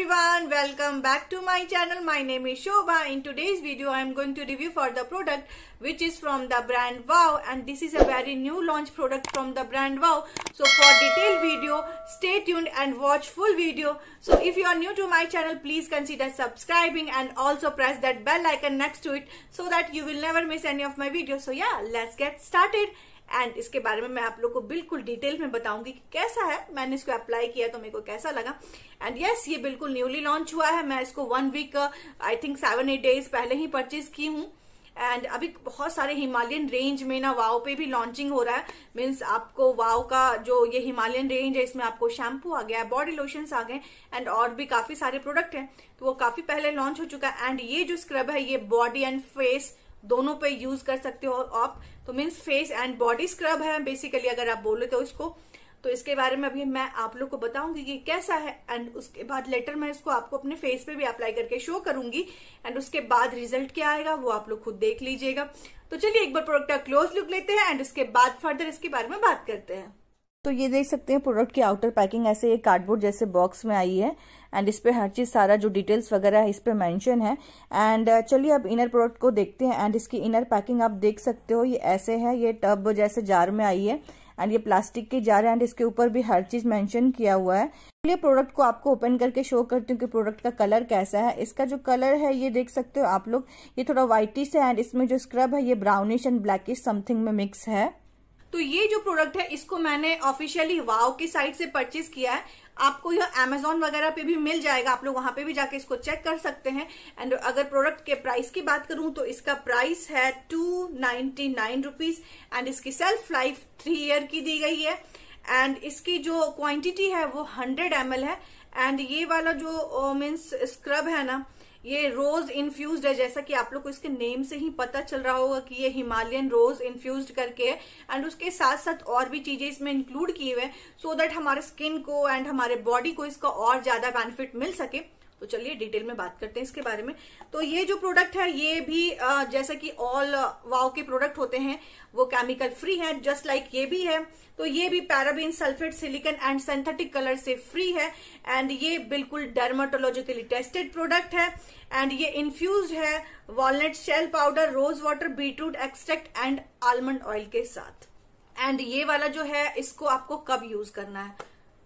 everyone welcome back to my channel my name is Shobha in today's video I am going to review for the product which is from the brand wow and this is a very new launch product from the brand wow so for detailed video stay tuned and watch full video so if you are new to my channel please consider subscribing and also press that bell icon next to it so that you will never miss any of my videos so yeah let's get started and इसके बारे में मैं आप लोग को बिल्कुल detail में बताऊंगी कि कैसा है मैंने इसको अप्लाई किया तो मेरे को कैसा लगा एंड यस yes, ये बिल्कुल न्यूली लॉन्च हुआ है मैं इसको one week I think seven eight days पहले ही परचेज की हूँ एंड अभी बहुत सारे हिमालयन रेंज में ना वाओ पे भी लॉन्चिंग हो रहा है मीन्स आपको वाओ का जो ये हिमालयन रेंज है इसमें आपको शैम्पू आ गया है बॉडी लोशन आ गए एंड और भी काफी सारे प्रोडक्ट हैं तो वो काफी पहले लॉन्च हो चुका है एंड ये जो स्क्रब है ये बॉडी एंड फेस दोनों पे यूज कर सकते हो आप तो means face and body scrub है बेसिकली अगर आप बोले तो इसको तो इसके बारे में अभी मैं आप लोग को बताऊंगी कि कैसा है एंड उसके बाद लेटर मैं इसको आपको अपने फेस पे भी अप्लाई करके शो करूंगी एंड उसके बाद रिजल्ट क्या आएगा वो आप लोग खुद देख लीजिएगा तो चलिए एक बार प्रोडक्ट का क्लोज लुक लेते हैं एंड उसके बाद फर्दर इसके बारे में बात करते हैं तो ये देख सकते हैं प्रोडक्ट की आउटर पैकिंग ऐसे कार्डबोर्ड जैसे बॉक्स में आई है एंड इस पर हर चीज़ सारा जो डिटेल्स वगैरह है इस पर मैंशन है एंड चलिए अब इनर प्रोडक्ट को देखते हैं एंड इसकी इनर पैकिंग आप देख सकते हो ये ऐसे है ये टब जैसे जार में आई है एंड ये प्लास्टिक के जार है एंड इसके ऊपर भी हर चीज मेंशन किया हुआ है चलिए प्रोडक्ट को आपको ओपन करके शो करती हूँ कि प्रोडक्ट का कलर कैसा है इसका जो कलर है ये देख सकते हो आप लोग ये थोड़ा व्हाइटिश है एंड इसमें जो स्क्रब है ये ब्राउनिश एंड ब्लैकिश समथिंग में मिक्स है तो ये जो प्रोडक्ट है इसको मैंने ऑफिशियली वाव की साइट से परचेज किया है आपको यह अमेजोन वगैरह पे भी मिल जाएगा आप लोग वहां पे भी जाके इसको चेक कर सकते हैं एंड अगर प्रोडक्ट के प्राइस की बात करूं तो इसका प्राइस है two ninety nine rupees and इसकी सेल्फ लाइफ थ्री ईयर की दी गई है एंड इसकी जो क्वांटिटी है वो हंड्रेड एम है एंड ये वाला जो मीन्स स्क्रब है ना ये रोज इन्फ्यूज है जैसा कि आप लोग को इसके नेम से ही पता चल रहा होगा कि ये हिमालयन रोज इन्फ्यूज करके है एंड उसके साथ साथ और भी चीजें इसमें इंक्लूड किए हुए सो दैट हमारे स्किन को एंड हमारे बॉडी को इसका और ज्यादा बेनिफिट मिल सके तो चलिए डिटेल में बात करते हैं इसके बारे में तो ये जो प्रोडक्ट है ये भी जैसे कि ऑल वाओ के प्रोडक्ट होते हैं वो केमिकल फ्री है जस्ट लाइक like ये भी है तो ये भी paraben sulphate silicone and synthetic colour से फ्री है एंड ये बिल्कुल डर्माटोलॉजिकली टेस्टेड प्रोडक्ट है एंड ये इन्फ्यूज है walnut shell powder rose water beetroot extract and almond oil के साथ एंड ये वाला जो है इसको आपको कब यूज करना है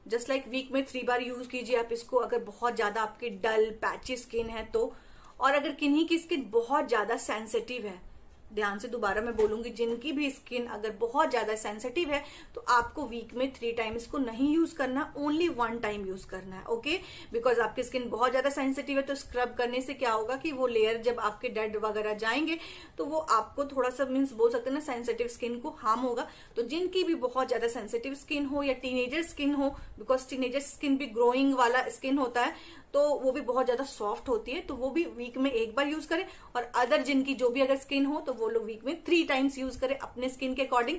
जस्ट लाइक वीक में थ्री बार यूज कीजिए आप इसको अगर बहुत ज्यादा आपकी डल पैची स्किन है तो और अगर किन्हीं की स्किन बहुत ज्यादा सेंसिटिव है ध्यान से दोबारा मैं बोलूंगी जिनकी भी स्किन अगर बहुत ज्यादा सेंसिटिव है तो आपको वीक में थ्री टाइम इसको नहीं यूज करना ओनली वन टाइम यूज करना है ओके बिकॉज आपकी स्किन बहुत ज्यादा सेंसिटिव है तो स्क्रब करने से क्या होगा कि वो लेयर जब आपके डेड वगैरह जाएंगे तो वो आपको थोड़ा सा मीन्स बोल सकते ना सेंसिटिव स्किन को हार्म होगा तो जिनकी भी बहुत ज्यादा सेंसिटिव स्किन हो या टीनेजर स्किन हो बिकॉज टीनेजर स्किन भी ग्रोइंग वाला स्किन होता है तो वो भी बहुत ज्यादा सॉफ्ट होती है तो वो भी वीक में एक बार यूज करें और अदर जिनकी जो भी अगर स्किन हो तो वो लोग वीक में थ्री टाइम्स यूज करें अपने स्किन के अकॉर्डिंग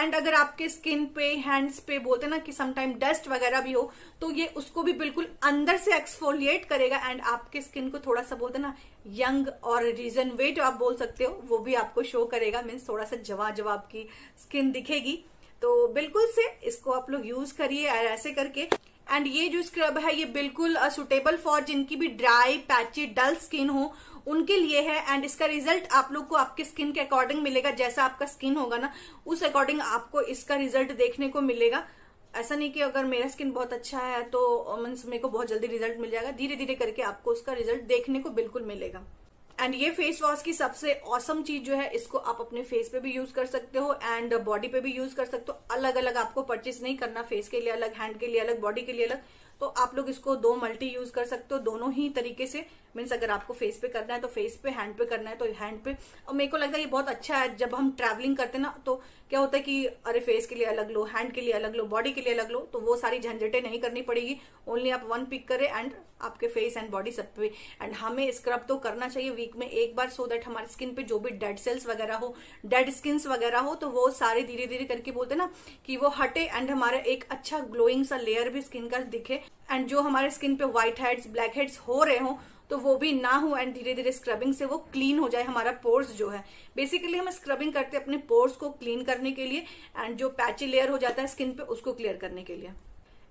एंड अगर आपके स्किन पे हैंड्स पे बोलते ना कि समटाइम डस्ट वगैरह भी हो तो ये उसको भी बिल्कुल अंदर से एक्सफोलिएट करेगा एंड आपके स्किन को थोड़ा सा बोलते ना यंग और रीजन वेट आप बोल सकते हो वो भी आपको शो करेगा मीन्स थोड़ा सा जवा जवाब की स्किन दिखेगी तो बिल्कुल से इसको आप लोग यूज करिए ऐसे करके एंड ये जो स्क्रब है ये बिल्कुल सुटेबल फॉर जिनकी भी ड्राई पैची डल स्किन हो उनके लिए है एंड इसका रिजल्ट आप लोग को आपके स्किन के अकॉर्डिंग मिलेगा जैसा आपका स्किन होगा ना उस अकॉर्डिंग आपको इसका रिजल्ट देखने को मिलेगा ऐसा नहीं कि अगर मेरा स्किन बहुत अच्छा है तो मीन्स मेरे को बहुत जल्दी रिजल्ट मिल जाएगा धीरे धीरे करके आपको उसका रिजल्ट देखने को बिल्कुल मिलेगा एंड ये फेस वॉश की सबसे औसम चीज जो है इसको आप अपने फेस पे भी यूज कर सकते हो एंड बॉडी पे भी यूज कर सकते हो अलग अलग आपको परचेज नहीं करना फेस के लिए अलग हैंड के लिए अलग बॉडी के लिए अलग तो आप लोग इसको दो मल्टी यूज कर सकते हो दोनों ही तरीके से मीन्स अगर आपको फेस पे करना है तो फेस पे हैंड पे करना है तो हैंड पे और मेरे को लगता है ये बहुत अच्छा है जब हम ट्रैवलिंग करते हैं ना तो क्या होता है कि अरे फेस के लिए अलग लो हैंड के लिए अलग लो बॉडी के लिए अलग लो तो वो सारी झंझटें नहीं करनी पड़ेगी ओनली आप वन पिक करें एंड आपके फेस एंड बॉडी सब पे एंड हमें स्क्रब तो करना चाहिए वीक में एक बार सो देट हमारे हमारी स्किन पे जो भी डेड सेल्स वगैरह हो डेड स्किन वगैरह हो तो वो सारे धीरे धीरे करके बोलते ना कि वो हटे एंड हमारा एक अच्छा ग्लोइंग सा लेयर भी स्किन का दिखे एंड जो हमारे स्किन पे व्हाइट हेड्स ब्लैक हेड्स हो रहे हो तो वो भी ना हो एंड धीरे धीरे स्क्रबिंग से वो क्लीन हो जाए हमारा पोर्स जो है बेसिकली हम स्क्रबिंग करते हैं अपने पोर्स को क्लीन करने के लिए एंड जो पैची लेयर हो जाता है स्किन पे उसको क्लियर करने के लिए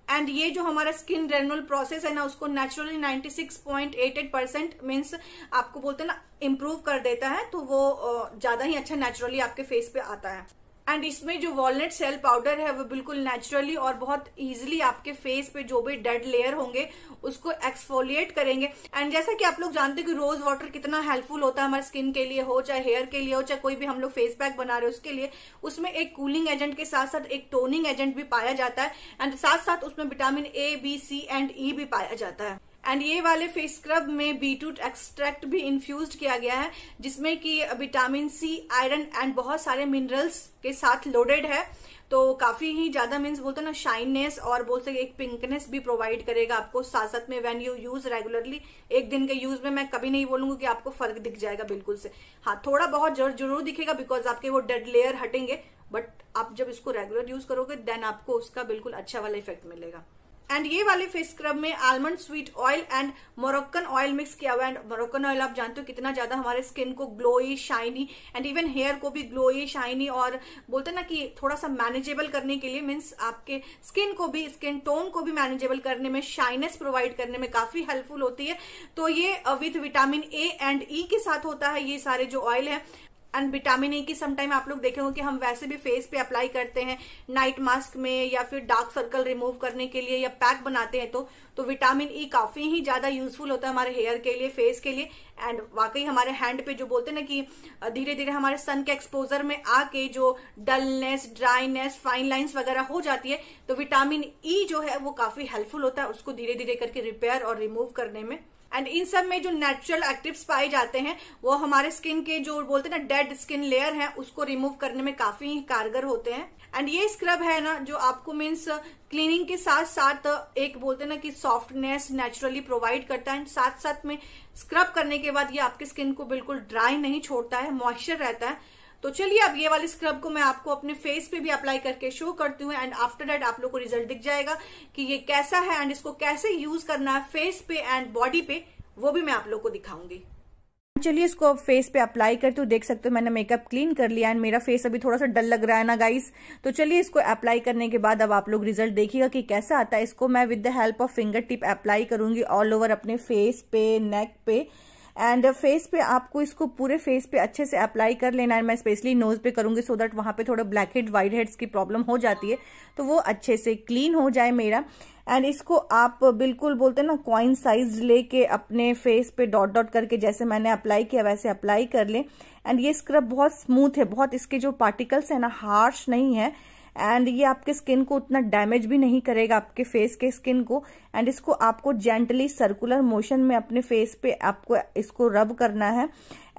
एंड ये जो हमारा स्किन रेनुअल प्रोसेस है ना उसको नेचुरली 96.88 परसेंट मीन्स आपको बोलते हैं ना इम्प्रूव कर देता है तो वो ज्यादा ही अच्छा नेचुरली आपके फेस पे आता है एंड इसमें जो वॉलनट सेल पाउडर है वो बिल्कुल नेचुरली और बहुत इजिली आपके फेस पे जो भी डेड लेयर होंगे उसको एक्सफोलिएट करेंगे एंड जैसा कि आप लोग जानते हैं कि रोज वाटर कितना हेल्पफुल होता है हमारे स्किन के लिए हो चाहे हेयर के लिए हो चाहे कोई भी हम लोग फेस पैक बना रहे हो उसके लिए उसमें एक कूलिंग एजेंट के साथ साथ एक टोनिंग एजेंट भी पाया जाता है एंड साथ साथ उसमें vitamin A B C and E भी पाया जाता है एंड ये वाले फेस स्क्रब में बीटूट एक्सट्रैक्ट भी इन्फ्यूज किया गया है जिसमें कि विटामिन सी आयरन एंड बहुत सारे मिनरल्स के साथ लोडेड है तो काफी ही ज्यादा मीन्स बोलते ना शाइननेस और बोलते एक पिंकनेस भी प्रोवाइड करेगा आपको साथ साथ में वेन यू यूज रेगुलरली एक दिन के यूज में मैं कभी नहीं बोलूंगी कि आपको फर्क दिख जाएगा बिल्कुल से हाँ थोड़ा बहुत जरूर दिखेगा बिकॉज आपके वो डेड लेयर हटेंगे बट आप जब इसको रेगुलर यूज करोगे देन आपको उसका बिल्कुल अच्छा वाला इफेक्ट मिलेगा एंड ये वाले फेस स्क्रब में almond sweet oil and Moroccan oil mix किया हुआ है एंड मोरक्कन ऑयल आप जानते हो कितना ज्यादा हमारे स्किन को glowy shiny and even hair को भी ग्लोई शाइनी और बोलते ना कि थोड़ा सा मैनेजेबल करने के लिए मीन्स आपके स्किन को भी स्किन टोन को भी मैनेजेबल करने में शाइनेस प्रोवाइड करने में काफी हेल्पफुल होती है तो ये with vitamin A and E के साथ होता है ये सारे जो ऑयल है एंड विटामिन ए की समटाइम आप लोग देखे कि हम वैसे भी फेस पे अप्लाई करते हैं नाइट मास्क में या फिर डार्क सर्कल रिमूव करने के लिए या पैक बनाते हैं तो तो विटामिन ई e काफी ही ज्यादा यूजफुल होता है हमारे हेयर के लिए फेस के लिए एंड वाकई हमारे हैंड पे जो बोलते हैं ना कि धीरे धीरे हमारे सन के एक्सपोजर में आके जो डलनेस ड्राइनेस फाइन लाइन्स वगैरह हो जाती है तो विटामिन ई e जो है वो काफी हेल्पफुल होता है उसको धीरे धीरे करके रिपेयर और रिमूव करने में एंड इन सब में जो नेचुरल एक्टिव्स पाए जाते हैं वो हमारे स्किन के जो बोलते हैं ना डेड स्किन लेयर है उसको रिमूव करने में काफी कारगर होते हैं एंड ये स्क्रब है ना जो आपको मीन्स क्लीनिंग के साथ साथ एक बोलते हैं ना कि सॉफ्टनेस नेचुरली प्रोवाइड करता है साथ साथ में स्क्रब करने के बाद ये आपके स्किन को बिल्कुल ड्राई नहीं छोड़ता है मॉइस्चर रहता है तो चलिए अब ये वाली स्क्रब को मैं आपको अपने फेस पे भी अप्लाई करके शो करती हूँ एंड आफ्टर दैट आप लोग को रिजल्ट दिख जाएगा कि ये कैसा है एंड इसको कैसे यूज करना है फेस पे एंड बॉडी पे वो भी मैं आप लोग को दिखाऊंगी चलिए इसको अब फेस पे अप्लाई करती हूँ देख सकते हो मैंने मेकअप क्लीन कर लिया एंड मेरा फेस अभी थोड़ा सा डल लग रहा है ना गाइस तो चलिए इसको अप्लाई करने के बाद अब आप लोग रिजल्ट देखिएगा कि कैसा आता है इसको मैं with the help of finger tip apply करूंगी ऑल ओवर अपने फेस पे नेक पे एंड फेस uh, पे आपको इसको पूरे फेस पे अच्छे से अप्लाई कर लेना है मैं स्पेशली नोज पे करूंगी सो दैट वहां पे थोड़ा ब्लैक हेड वाइट हेड्स की प्रॉब्लम हो जाती है तो वो अच्छे से क्लीन हो जाए मेरा एंड इसको आप बिल्कुल बोलते हैं ना कॉइन साइज लेके अपने फेस पे डॉट डॉट करके जैसे मैंने अप्लाई किया वैसे अप्लाई कर लें एंड ये स्क्रब बहुत स्मूथ है बहुत इसके जो पार्टिकल्स है ना हार्श नहीं है एंड ये आपके स्किन को उतना डैमेज भी नहीं करेगा आपके फेस के स्किन को एंड इसको आपको जेंटली सर्कुलर मोशन में अपने फेस पे आपको इसको रब करना है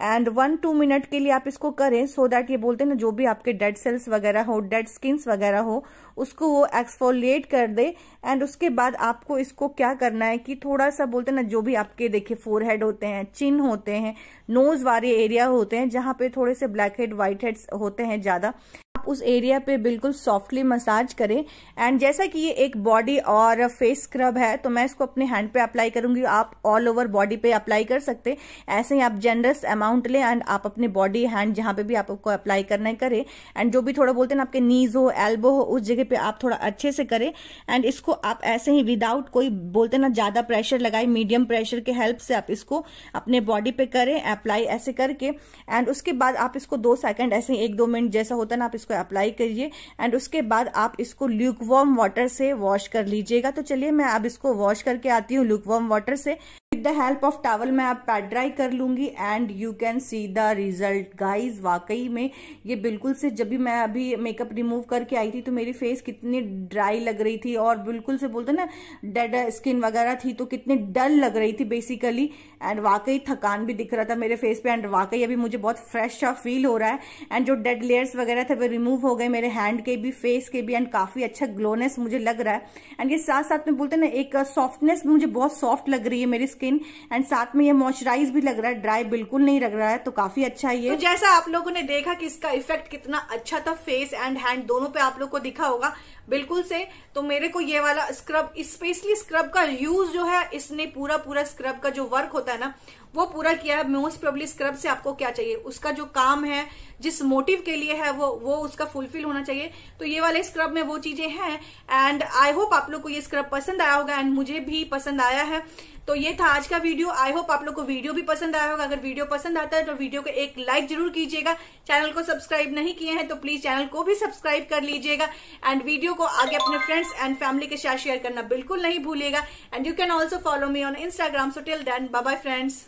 एंड वन टू मिनट के लिए आप इसको करें सो so दैट ये बोलते हैं ना जो भी आपके डेड सेल्स वगैरह हो डेड स्किन्स वगैरह हो उसको वो एक्सफोलिएट कर दे एंड उसके बाद आपको इसको क्या करना है कि थोड़ा सा बोलते हैं ना जो भी आपके देखिए फोरहेड होते हैं चिन होते हैं नोज वाले एरिया होते हैं जहां पे थोड़े से ब्लैक हेड व्हाइट हेड्स होते हैं ज़्यादा उस एरिया पे बिल्कुल सॉफ्टली मसाज करें एंड जैसा कि ये एक बॉडी और फेस स्क्रब है तो मैं इसको अपने हैंड पे अप्लाई करूंगी आप ऑल ओवर बॉडी पे अप्लाई कर सकते ऐसे ही आप जेनरस अमाउंट लें एंड आप अपने बॉडी हैंड जहां पे भी आपको अप्लाई करना है करें एंड जो भी थोड़ा बोलते हैं ना आपके नीज हो एल्बो हो उस जगह पे आप थोड़ा अच्छे से करें एंड इसको आप ऐसे ही विदाउट कोई बोलते ना ज्यादा प्रेशर लगाए मीडियम प्रेशर के हेल्प से आप इसको अपने बॉडी पे करें अप्लाई ऐसे करके एंड उसके बाद आप इसको दो सेकंड ऐसे एक दो मिनट जैसा होता है ना आप इसको अप्लाई करिए एंड उसके बाद आप इसको ल्यूकवॉर्म वाटर से वॉश कर लीजिएगा तो चलिए मैं अब इसको वॉश करके आती हूँ ल्यूकवॉर्म वाटर से द हेल्प ऑफ टावल मैं आप पैड ड्राई कर लूंगी and you can see the result guys वाकई में ये बिल्कुल से जब भी मैं अभी मेकअप रिमूव करके आई थी तो मेरी फेस कितनी ड्राई लग रही थी और बिल्कुल से बोलते ना डेड स्किन वगैरह थी तो कितनी डल लग रही थी बेसिकली एंड वाकई थकान भी दिख रहा था मेरे फेस पे एंड वाकई अभी मुझे बहुत फ्रेश सा फील हो रहा है एंड जो डेड लेयर्स वगैरह थे वो रिमूव हो गए मेरे हैंड के भी फेस के भी एंड काफ़ी अच्छा ग्लोनेस मुझे लग रहा है एंड ये साथ साथ में बोलते ना एक सॉफ्टनेस मुझे बहुत सॉफ्ट लग रही है मेरी स्किन ग्लोइंग एंड साथ में ये मॉइस्चराइज भी लग रहा है ड्राई बिल्कुल नहीं लग रहा है तो काफी अच्छा है ये तो जैसा आप लोगों ने देखा कि इसका इफेक्ट कितना अच्छा था फेस एंड हैंड दोनों पे आप लोग को दिखा होगा बिल्कुल से तो मेरे को ये वाला स्क्रब स्पेशली स्क्रब का यूज जो है इसने पूरा पूरा स्क्रब का जो वर्क होता है ना वो पूरा किया है मोस्ट प्रॉब्ली स्क्रब से आपको क्या चाहिए उसका जो काम है जिस मोटिव के लिए है वो वो उसका फुलफिल होना चाहिए तो ये वाले स्क्रब में वो चीजें हैं एंड आई होप आप लोग को ये स्क्रब पसंद आया होगा एंड मुझे भी पसंद आया है तो ये था आज का वीडियो आई होप आप लोग को वीडियो भी पसंद आया होगा अगर वीडियो पसंद आता है तो वीडियो को एक लाइक जरूर कीजिएगा चैनल को सब्सक्राइब नहीं किए हैं तो प्लीज चैनल को भी सब्सक्राइब कर लीजिएगा एंड वीडियो को आगे अपने फ्रेंड्स एंड फैमिली के साथ शेयर करना बिल्कुल नहीं भूलिएगा and you can also follow me on Instagram so till then bye friends